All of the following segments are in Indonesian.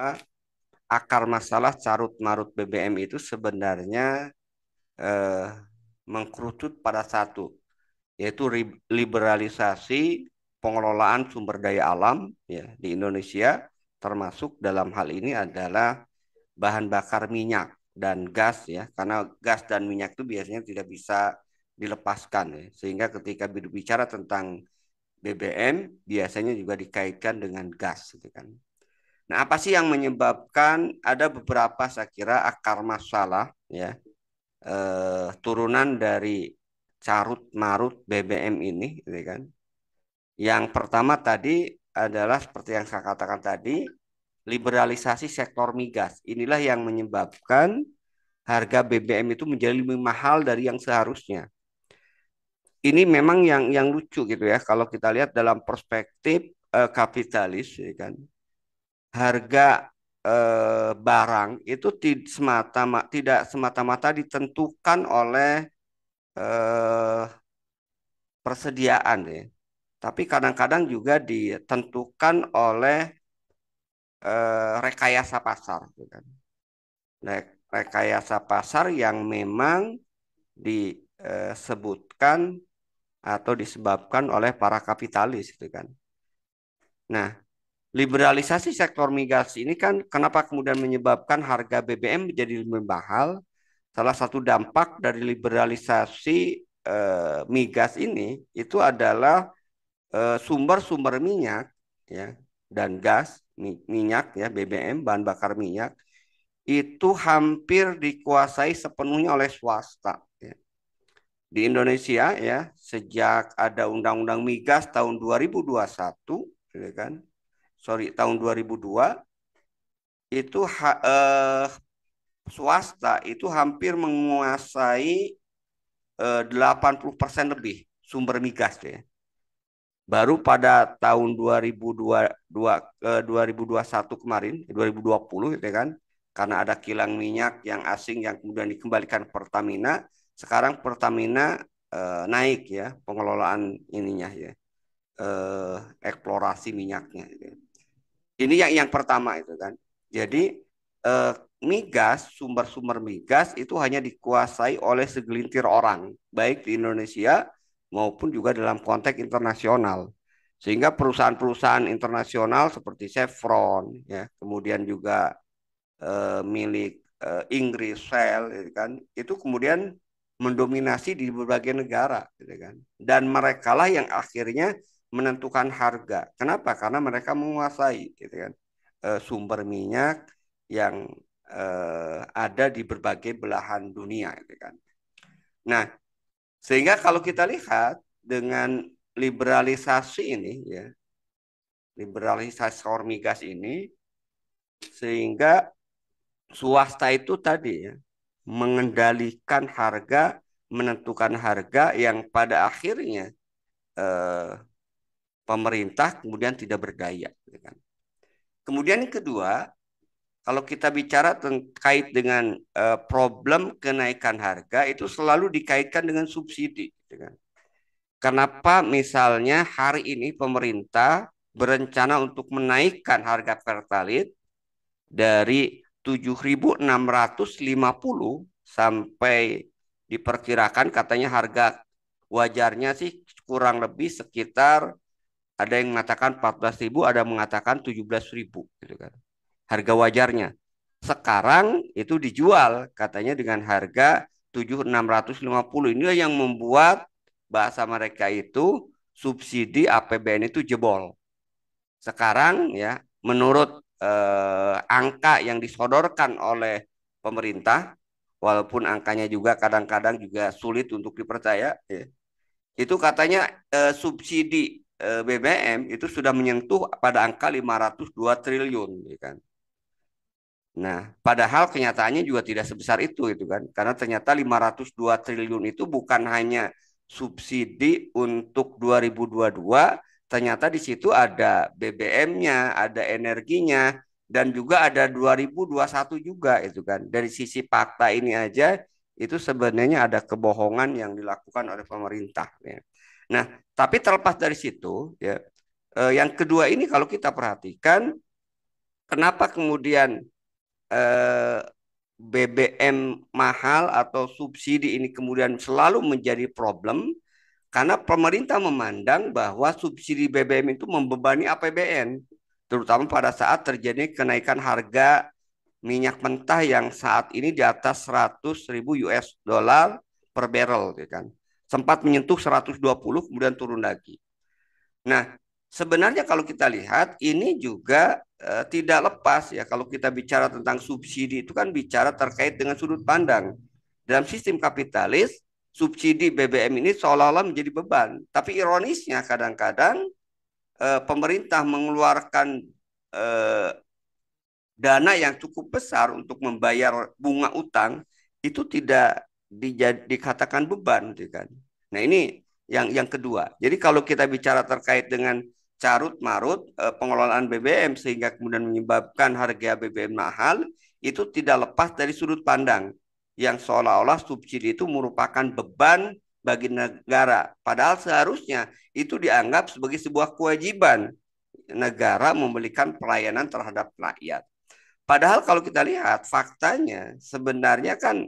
bahwa akar masalah carut marut BBM itu sebenarnya eh, mengkerucut pada satu yaitu liberalisasi pengelolaan sumber daya alam ya di Indonesia termasuk dalam hal ini adalah bahan bakar minyak dan gas ya karena gas dan minyak itu biasanya tidak bisa dilepaskan ya. sehingga ketika berbicara tentang BBM biasanya juga dikaitkan dengan gas gitu kan Nah, apa sih yang menyebabkan ada beberapa saya kira akar masalah ya eh, turunan dari carut marut BBM ini, gitu kan? Yang pertama tadi adalah seperti yang saya katakan tadi liberalisasi sektor migas. Inilah yang menyebabkan harga BBM itu menjadi lebih mahal dari yang seharusnya. Ini memang yang yang lucu gitu ya kalau kita lihat dalam perspektif eh, kapitalis, ya kan? harga eh, barang itu tid semata tidak semata-mata ditentukan oleh eh, persediaan ya. Tapi kadang-kadang juga ditentukan oleh eh, rekayasa pasar. Gitu kan. Nah, rekayasa pasar yang memang disebutkan eh, atau disebabkan oleh para kapitalis, gitu kan. Nah, liberalisasi sektor migas ini kan kenapa kemudian menyebabkan harga BBM menjadi lebih mahal? Salah satu dampak dari liberalisasi eh, migas ini itu adalah eh, sumber-sumber eh, minyak ya dan gas minyak ya BBM bahan bakar minyak itu hampir dikuasai sepenuhnya oleh swasta ya. di Indonesia ya sejak ada undang-undang migas tahun 2021 ya kan sorry tahun 2002 itu ha, eh, swasta itu hampir menguasai eh, 80% lebih sumber migas ya. Baru pada tahun 2022 eh, 2021 kemarin, 2020 eh, gitu ya kan, karena ada kilang minyak yang asing yang kemudian dikembalikan Pertamina, sekarang Pertamina eh, naik ya pengelolaan ininya ya. Eh, eksplorasi minyaknya gitu. Ini yang yang pertama itu kan. Jadi eh, migas, sumber-sumber migas itu hanya dikuasai oleh segelintir orang, baik di Indonesia maupun juga dalam konteks internasional. Sehingga perusahaan-perusahaan internasional seperti Chevron, ya, kemudian juga eh, milik eh, Inggris Shell, ya kan, itu kemudian mendominasi di berbagai negara, gitu kan. Dan merekalah yang akhirnya menentukan harga. Kenapa? Karena mereka menguasai gitu kan eh, sumber minyak yang eh, ada di berbagai belahan dunia gitu kan. Nah, sehingga kalau kita lihat dengan liberalisasi ini ya liberalisasi skor migas ini sehingga swasta itu tadi ya mengendalikan harga menentukan harga yang pada akhirnya eh, pemerintah kemudian tidak berdaya. Gitu kan. Kemudian yang kedua, kalau kita bicara terkait dengan eh, problem kenaikan harga itu selalu dikaitkan dengan subsidi. Gitu kan. Kenapa misalnya hari ini pemerintah berencana untuk menaikkan harga pertalite dari 7.650 sampai diperkirakan katanya harga wajarnya sih kurang lebih sekitar ada yang mengatakan ribu, ada yang mengatakan 17.000 gitu kan. Harga wajarnya. Sekarang itu dijual katanya dengan harga 7.650. Ini yang membuat bahasa mereka itu subsidi APBN itu jebol. Sekarang ya menurut eh, angka yang disodorkan oleh pemerintah, walaupun angkanya juga kadang-kadang juga sulit untuk dipercaya, ya, itu katanya eh, subsidi Eh, BBM itu sudah menyentuh pada angka 502 triliun, ya kan? Nah, padahal kenyataannya juga tidak sebesar itu gitu kan. Karena ternyata 502 triliun itu bukan hanya subsidi untuk 2022, ternyata di situ ada BBM-nya, ada energinya dan juga ada 2021 juga itu kan. Dari sisi fakta ini aja itu sebenarnya ada kebohongan yang dilakukan oleh pemerintah ya. Nah, tapi terlepas dari situ, ya, eh, yang kedua ini kalau kita perhatikan, kenapa kemudian eh, BBM mahal atau subsidi ini kemudian selalu menjadi problem? Karena pemerintah memandang bahwa subsidi BBM itu membebani APBN, terutama pada saat terjadi kenaikan harga minyak mentah yang saat ini di atas 100 ribu US dollar per barrel, ya kan sempat menyentuh 120 kemudian turun lagi. Nah, sebenarnya kalau kita lihat ini juga e, tidak lepas ya kalau kita bicara tentang subsidi itu kan bicara terkait dengan sudut pandang. Dalam sistem kapitalis, subsidi BBM ini seolah-olah menjadi beban. Tapi ironisnya kadang-kadang e, pemerintah mengeluarkan e, dana yang cukup besar untuk membayar bunga utang itu tidak dijad, dikatakan beban, gitu kan? Nah, ini yang yang kedua. Jadi kalau kita bicara terkait dengan carut marut eh, pengelolaan BBM sehingga kemudian menyebabkan harga BBM mahal itu tidak lepas dari sudut pandang yang seolah-olah subsidi itu merupakan beban bagi negara. Padahal seharusnya itu dianggap sebagai sebuah kewajiban negara memberikan pelayanan terhadap rakyat. Padahal kalau kita lihat faktanya sebenarnya kan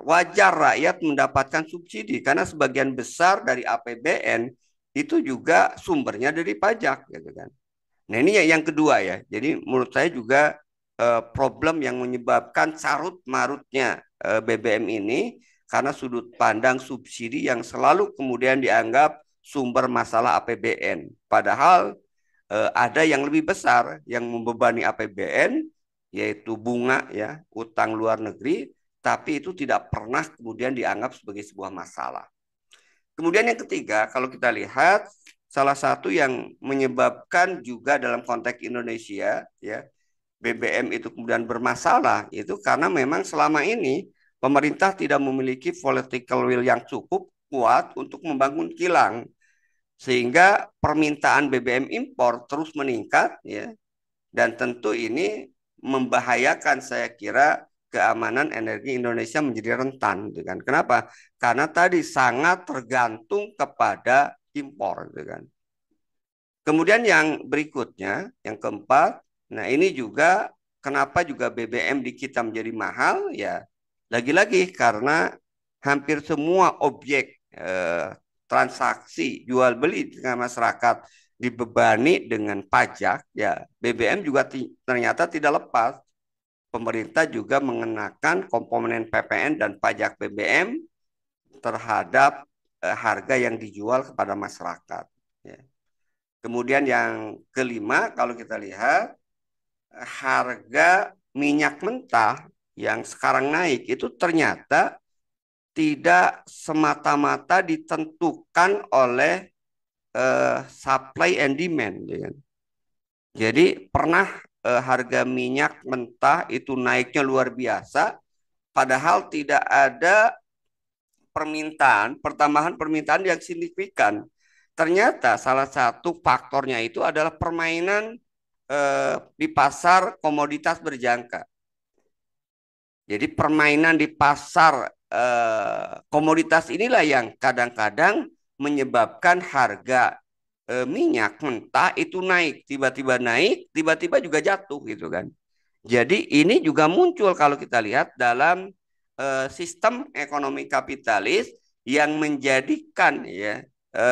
wajar rakyat mendapatkan subsidi karena sebagian besar dari APBN itu juga sumbernya dari pajak gitu kan. Nah ini ya yang kedua ya. Jadi menurut saya juga eh, problem yang menyebabkan carut marutnya eh, BBM ini karena sudut pandang subsidi yang selalu kemudian dianggap sumber masalah APBN. Padahal eh, ada yang lebih besar yang membebani APBN yaitu bunga ya utang luar negeri tapi itu tidak pernah kemudian dianggap sebagai sebuah masalah. Kemudian yang ketiga, kalau kita lihat salah satu yang menyebabkan juga dalam konteks Indonesia ya BBM itu kemudian bermasalah itu karena memang selama ini pemerintah tidak memiliki political will yang cukup kuat untuk membangun kilang sehingga permintaan BBM impor terus meningkat ya dan tentu ini membahayakan saya kira keamanan energi Indonesia menjadi rentan gitu kan. Kenapa? Karena tadi sangat tergantung kepada impor gitu kan. Kemudian yang berikutnya, yang keempat, nah ini juga kenapa juga BBM di kita menjadi mahal ya lagi-lagi karena hampir semua objek eh, transaksi jual beli dengan masyarakat dibebani dengan pajak ya BBM juga ternyata tidak lepas pemerintah juga mengenakan komponen PPN dan pajak BBM terhadap eh, harga yang dijual kepada masyarakat. Ya. Kemudian yang kelima, kalau kita lihat eh, harga minyak mentah yang sekarang naik itu ternyata tidak semata-mata ditentukan oleh eh, supply and demand. Ya kan. Jadi pernah eh, harga minyak mentah itu naiknya luar biasa, padahal tidak ada permintaan, pertambahan permintaan yang signifikan. Ternyata salah satu faktornya itu adalah permainan eh, di pasar komoditas berjangka. Jadi permainan di pasar eh, komoditas inilah yang kadang-kadang menyebabkan harga E, minyak mentah itu naik, tiba-tiba naik, tiba-tiba juga jatuh gitu kan. Jadi ini juga muncul kalau kita lihat dalam e, sistem ekonomi kapitalis yang menjadikan ya e,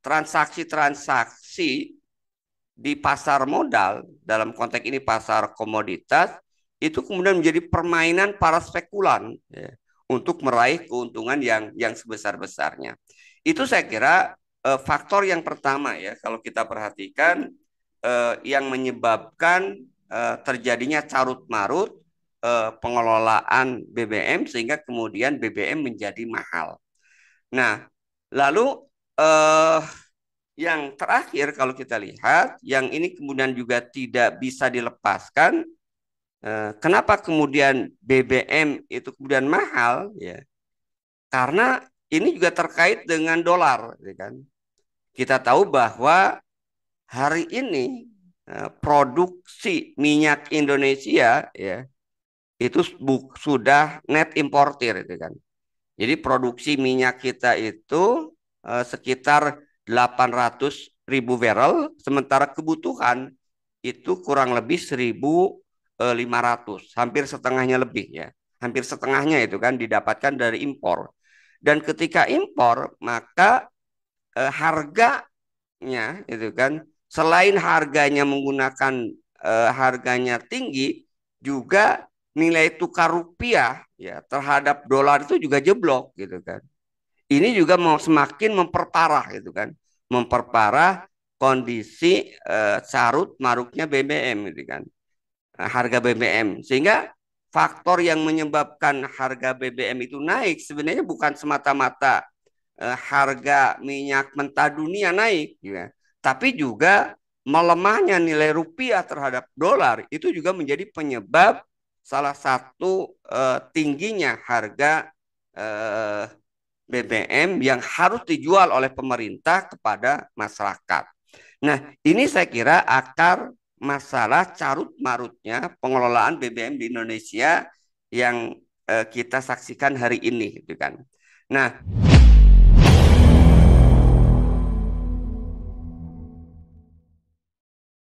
transaksi-transaksi di pasar modal dalam konteks ini pasar komoditas itu kemudian menjadi permainan para spekulan ya, untuk meraih keuntungan yang yang sebesar besarnya itu saya kira Eh, faktor yang pertama ya kalau kita perhatikan eh, yang menyebabkan eh, terjadinya carut marut pengelolaan BBM sehingga kemudian BBM menjadi mahal. Nah, lalu eh, yang terakhir kalau kita lihat, yang ini kemudian juga tidak bisa dilepaskan. Eh, kenapa kemudian BBM itu kemudian mahal? Ya, karena ini juga terkait dengan dolar, ya kan? Kita tahu bahwa hari ini e, produksi minyak Indonesia ya itu sudah net importer, ya kan. Jadi produksi minyak kita itu eh, sekitar 800 ribu barrel, sementara kebutuhan itu kurang lebih 1.500, e, hampir setengahnya lebih ya. Hampir setengahnya itu kan didapatkan dari impor. Dan ketika impor maka e, harganya itu kan selain harganya menggunakan e, harganya tinggi juga nilai tukar rupiah ya terhadap dolar itu juga jeblok gitu kan. Ini juga mau semakin memperparah gitu kan, memperparah kondisi e, eh, sarut maruknya BBM gitu kan. harga BBM sehingga faktor yang menyebabkan harga BBM itu naik sebenarnya bukan semata-mata eh, harga minyak mentah dunia naik, ya. tapi juga melemahnya nilai rupiah terhadap dolar itu juga menjadi penyebab salah satu eh, tingginya harga eh, BBM yang harus dijual oleh pemerintah kepada masyarakat. Nah, ini saya kira akar masalah carut marutnya pengelolaan BBM di Indonesia yang eh, kita saksikan hari ini gitu kan. Nah,